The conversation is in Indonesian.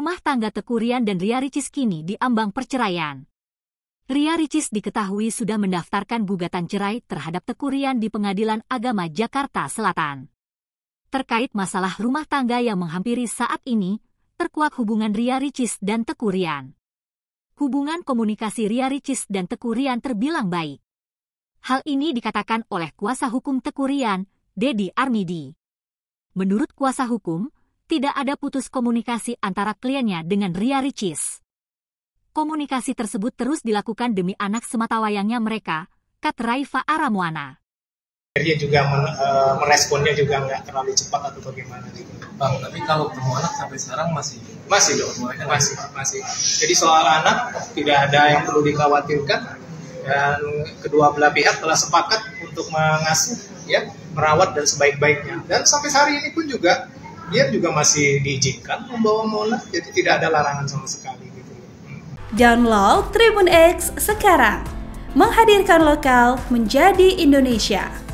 rumah tangga Tekurian dan Ria Ricis kini diambang perceraian. Ria Ricis diketahui sudah mendaftarkan gugatan cerai terhadap Tekurian di Pengadilan Agama Jakarta Selatan. Terkait masalah rumah tangga yang menghampiri saat ini, terkuak hubungan Ria Ricis dan Tekurian. Hubungan komunikasi Ria Ricis dan Tekurian terbilang baik. Hal ini dikatakan oleh kuasa hukum Tekurian, Dedi Armidi. Menurut kuasa hukum, tidak ada putus komunikasi antara kliennya dengan Ria Ricis. Komunikasi tersebut terus dilakukan demi anak sematawayangnya mereka, Kat Raifa Aramwana. Dia juga men, eh, meresponnya juga nggak terlalu cepat atau bagaimana gitu. Bang, tapi kalau ketemu anak sampai sekarang masih masih dong, masih, masih masih. Jadi soal anak tidak ada yang perlu dikhawatirkan dan kedua belah pihak telah sepakat untuk mengasuh ya merawat dan sebaik-baiknya dan sampai hari ini pun juga dia juga masih diizinkan membawa Mona, jadi tidak ada larangan sama sekali. Gitu. Download Tribun X sekarang, menghadirkan lokal menjadi Indonesia.